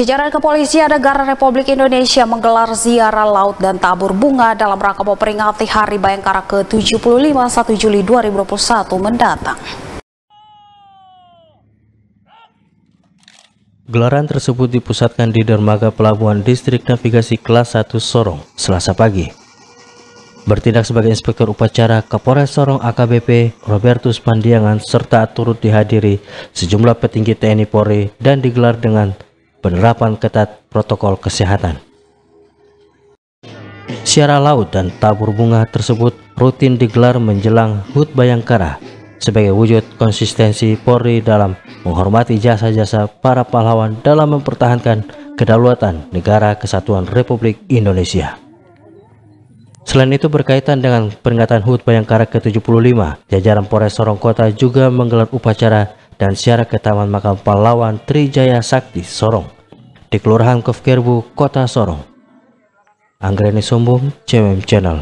Jajaran kepolisian negara Republik Indonesia menggelar ziarah laut dan tabur bunga dalam rangka memperingati Hari Bayangkara ke-75 1 Juli 2021 mendatang. Gelaran tersebut dipusatkan di dermaga pelabuhan Distrik Navigasi Kelas 1 Sorong, Selasa pagi. Bertindak sebagai inspektur upacara Kapolres Sorong AKBP Robertus Pandiangan serta turut dihadiri sejumlah petinggi TNI Polri dan digelar dengan penerapan ketat protokol kesehatan. Siara laut dan tabur bunga tersebut rutin digelar menjelang HUT Bayangkara sebagai wujud konsistensi Polri dalam menghormati jasa-jasa para pahlawan dalam mempertahankan kedaulatan negara kesatuan Republik Indonesia. Selain itu berkaitan dengan peringatan HUT Bayangkara ke-75, jajaran Polres Sorong Kota juga menggelar upacara dan ziarah ke Taman Makam Pahlawan Trijaya Sakti Sorong di Kelurahan Kofkerbu Kota Sorong. Anggreni Sumbung, CMM Channel.